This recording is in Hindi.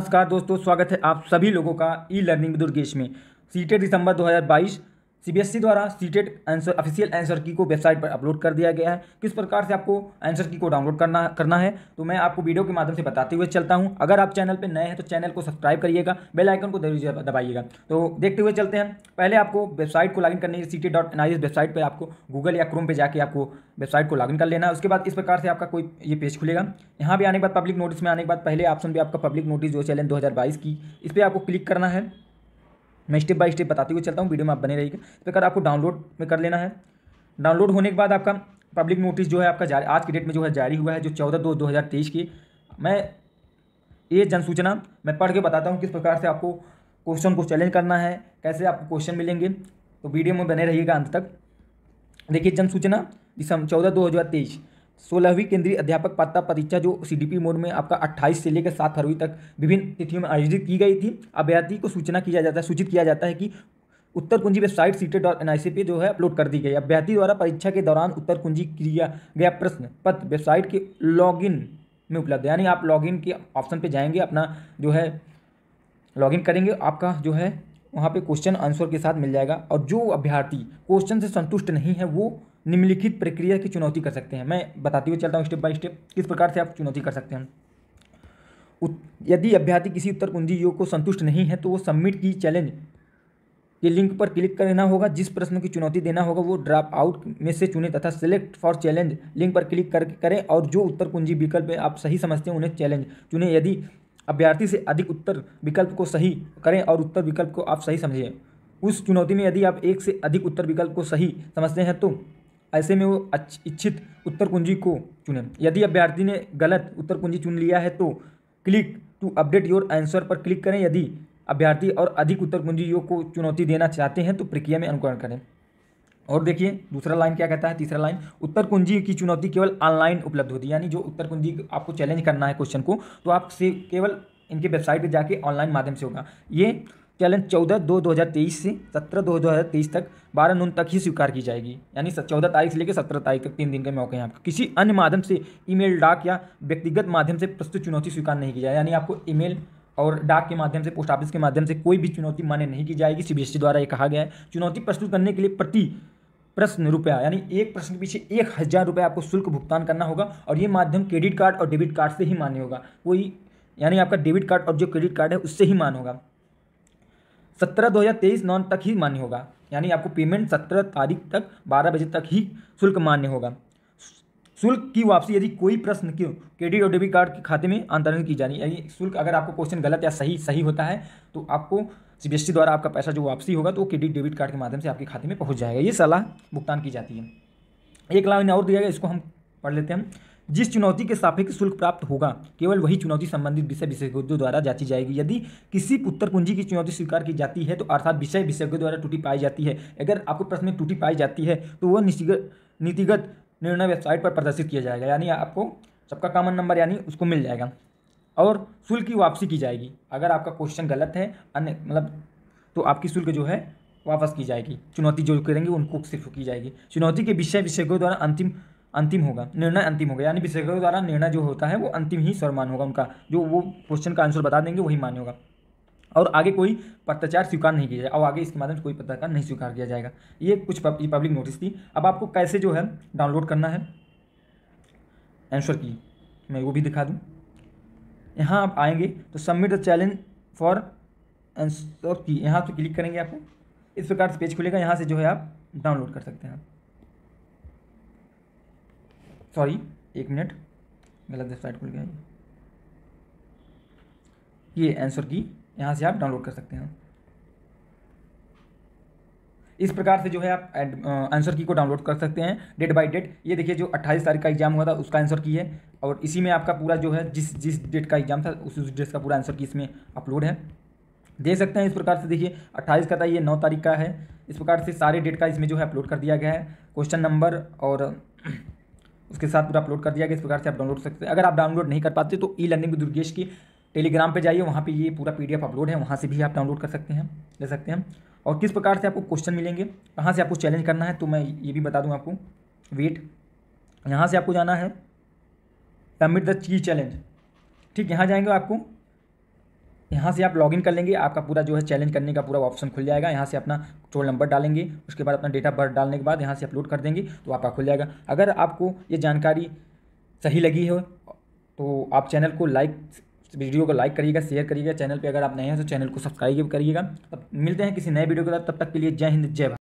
नमस्कार दोस्तों स्वागत है आप सभी लोगों का ई लर्निंग दुर्गेश में सीटेट दिसंबर 2022 सीबीएसई e द्वारा CTET answer official answer key को वेबसाइट पर अपलोड कर दिया गया है किस प्रकार से आपको आंसर की को डाउनलोड करना करना है तो मैं आपको वीडियो के माध्यम से बताते हुए चलता हूँ अगर आप चैनल पर नए हैं तो चैनल को सब्सक्राइब करिएगा बेल आइकन को दबाइएगा तो देखते हुए चलते हैं पहले आपको वेबसाइट को लॉगिन करने C T dot N website पर आपको गूगल या क्रोम पर जाकर आपको वेबसाइट को लॉगिन कर लेना है उसके बाद इस प्रकार से आपका कोई ये पेज खुलेगा यहाँ भी आने के बाद पब्लिक नोटिस में आने के बाद पहले ऑप्शन भी आपका पब्लिक नोटिस जो चैलेंज दो की इस पर आपको क्लिक करना है मैं स्टेप बाय स्टेप बताते हुए चलता हूँ वीडियो में आप बने रहिएगा इस तो प्रकार आपको डाउनलोड में कर लेना है डाउनलोड होने के बाद आपका पब्लिक नोटिस जो है आपका जारी आज की डेट में जो है जारी हुआ है जो चौदह दो दो हज़ार तेईस की मैं ये जनसूचना मैं पढ़ के बताता हूँ किस प्रकार से आपको क्वेश्चन को चैलेंज करना है कैसे आपको क्वेश्चन मिलेंगे तो वीडियो में बने रहिएगा अंत तक देखिए जनसूचना दिसंबर चौदह दो हज़ार तेईस सोलहवीं केंद्रीय अध्यापक पात्रता परीक्षा जो सीडीपी मोड में आपका 28 से लेकर 7 फरवरी तक विभिन्न तिथियों में आयोजित की गई थी अभ्यर्थी को सूचना किया जाता है सूचित किया जाता है कि उत्तर कुंजी वेबसाइट सीटेट डॉट एन पे जो है अपलोड कर दी गई अभ्यर्थी द्वारा परीक्षा के दौरान उत्तर कुंजी किया गया प्रश्न पत्र वेबसाइट के लॉगिन में उपलब्ध है यानी आप लॉगिन के ऑप्शन पर जाएंगे अपना जो है लॉगिन करेंगे आपका जो है वहाँ पे क्वेश्चन आंसर के साथ मिल जाएगा और जो अभ्यर्थी क्वेश्चन से संतुष्ट नहीं है वो निम्नलिखित प्रक्रिया की चुनौती कर सकते हैं मैं बताते हुए चलता हूँ स्टेप बाय स्टेप किस प्रकार से आप चुनौती कर सकते हैं यदि अभ्यर्थी किसी उत्तर कुंजी योग को संतुष्ट नहीं है तो वो सबमिट की चैलेंज के लिंक पर क्लिक करना होगा जिस प्रश्न की चुनौती देना होगा वो ड्रॉप आउट में से चुने तथा सेलेक्ट फॉर चैलेंज लिंक पर क्लिक कर करें और जो उत्तर कुंजी विकल्प आप सही समझते हैं उन्हें चैलेंज चुने यदि अभ्यर्थी से अधिक उत्तर विकल्प को सही करें और उत्तर विकल्प को आप सही समझें उस चुनौती में यदि आप एक से अधिक उत्तर विकल्प को सही समझते हैं तो ऐसे में वो इच्छित उत्तर कुंजी को चुने यदि अभ्यर्थी ने गलत उत्तर कुंजी चुन लिया है तो click to update your answer पर क्लिक करें यदि अभ्यर्थी और अधिक उत्तर योग को चुनौती देना चाहते हैं तो प्रक्रिया में अनुकरण करें और देखिए दूसरा लाइन क्या कहता है तीसरा लाइन उत्तर कुंजी की चुनौती केवल ऑनलाइन उपलब्ध होती है यानी जो उत्तर कुंजी आपको चैलेंज करना है क्वेश्चन को तो आपसे केवल इनके वेबसाइट पर जाके ऑनलाइन माध्यम से होगा ये कैलेंडर चौदह दो दो हज़ार तेईस से सत्रह दो दो हज़ार तेईस तक बारह नून तक ही स्वीकार की जाएगी यानी चौदह तारीख से लेकर सत्रह तारीख तक तीन दिन के मौके हैं आपको किसी अन्य माध्यम से ईमेल डाक या व्यक्तिगत माध्यम से प्रस्तुत चुनौती स्वीकार नहीं की जाए यानी आपको ईमेल और डाक के माध्यम से पोस्ट ऑफिस के माध्यम से कोई भी चुनौती मान्य नहीं की जाएगी सी द्वारा ये कहा गया है चुनौती प्रस्तुत करने के लिए प्रति प्रश्न रुपया यानी एक प्रश्न के पीछे एक हज़ार रुपये आपको शुल्क भुगतान करना होगा और ये माध्यम क्रेडिट कार्ड और डेबिट कार्ड से ही मान्य होगा कोई यानी आपका डेबिट कार्ड और जो क्रेडिट कार्ड है उससे ही मान होगा सत्रह दो हज़ार तेईस नौ तक ही मान्य होगा यानी आपको पेमेंट सत्रह तारीख तक बारह बजे तक ही शुल्क मान्य होगा शुल्क की वापसी यदि कोई प्रश्न क्यों क्रेडिट और डेबिट कार्ड के खाते में अंतरण की जानी यानी शुल्क अगर आपको क्वेश्चन गलत या सही सही होता है तो आपको सी e द्वारा आपका पैसा जो वापसी होगा तो वो क्रेडिट डेबिट कार्ड के माध्यम से आपके खाते में पहुँच जाएगा ये सलाह भुगतान की जाती है एक लाइन और दिया गया इसको हम पढ़ लेते हैं जिस चुनौती के सापेक्ष शुल्क प्राप्त होगा केवल वही चुनौती संबंधित विषय विशेषज्ञों द्वारा जांची जाएगी यदि किसी उत्तर पूंजी की चुनौती स्वीकार की जाती है तो अर्थात विषय विशेषज्ञों द्वारा टूटी पाई जाती है अगर आपको प्रश्न में टूटी पाई जाती है तो वह नीतिगत निर्णय वेबसाइट पर प्रदर्शित किया जाएगा यानी आपको सबका कॉमन नंबर यानी उसको मिल जाएगा और शुल्क की वापसी की जाएगी अगर आपका क्वेश्चन गलत है अन्य मतलब तो आपकी शुल्क जो है वापस की जाएगी चुनौती जो करेंगे उनको सिर्फ की जाएगी चुनौती के विषय विशेषज्ञों द्वारा अंतिम अंतिम होगा निर्णय अंतिम होगा यानी विशेषज्ञों द्वारा निर्णय जो होता है वो अंतिम ही सर्वमान होगा उनका जो वो क्वेश्चन का आंसर बता देंगे वही मान्य होगा और आगे कोई पत्राचार स्वीकार नहीं किया जाए और आगे इसके माध्यम से कोई पत्राचार नहीं स्वीकार किया जाएगा ये कुछ पब्लिक नोटिस थी अब आपको कैसे जो है डाउनलोड करना है आंसर की मैं वो भी दिखा दूँ यहाँ आप आएंगे तो submit the challenge for answer key यहाँ तो क्लिक करेंगे आपको इस प्रकार से पेज खुलेगा यहाँ से जो है आप डाउनलोड कर सकते हैं सॉरी एक मिनट गलत वेबसाइट खुल गया ये आंसर की यहाँ से आप डाउनलोड कर सकते हैं इस प्रकार से जो है आप आंसर की को डाउनलोड कर सकते हैं डेट बाय डेट ये देखिए जो 28 तारीख का एग्जाम हुआ था उसका आंसर की है और इसी में आपका पूरा जो है जिस जिस डेट का एग्जाम था उस डेट का पूरा आंसर की इसमें अपलोड है देख सकते हैं इस प्रकार से देखिए 28 का था ये 9 तारीख का है इस प्रकार से सारे डेट का इसमें जो है अपलोड कर दिया गया है क्वेश्चन नंबर और उसके साथ पूरा अपलोड कर दिया गया इस प्रकार से आप डाउनलोड कर सकते हैं अगर आप डाउनलोड नहीं कर पाते तो ई लर्निंग दुर्गेश की टेलीग्राम पर जाइए वहाँ पर ये पूरा पी अपलोड है वहाँ से भी आप डाउनलोड कर सकते हैं ले सकते हैं और किस प्रकार से आपको क्वेश्चन मिलेंगे कहाँ से आपको चैलेंज करना है तो मैं ये भी बता दूँ आपको वेट यहाँ से आपको जाना है सबमिट द चीज चैलेंज ठीक यहाँ जाएंगे आपको यहाँ से आप लॉगिन कर लेंगे आपका पूरा जो है चैलेंज करने का पूरा ऑप्शन खुल जाएगा यहाँ से अपना टोल नंबर डालेंगे उसके बाद अपना डेट ऑफ बर्थ डालने के बाद यहाँ से अपलोड कर देंगे तो आपका खुल जाएगा अगर आपको ये जानकारी सही लगी हो तो आप चैनल को लाइक वीडियो को लाइक करिएगा शेयर करिएगा चैनल पे अगर आप नए हैं तो चैनल को सब्सक्राइब करिएगा तब मिलते हैं किसी नए वीडियो के साथ तब तक के लिए जय हिंद जय भारत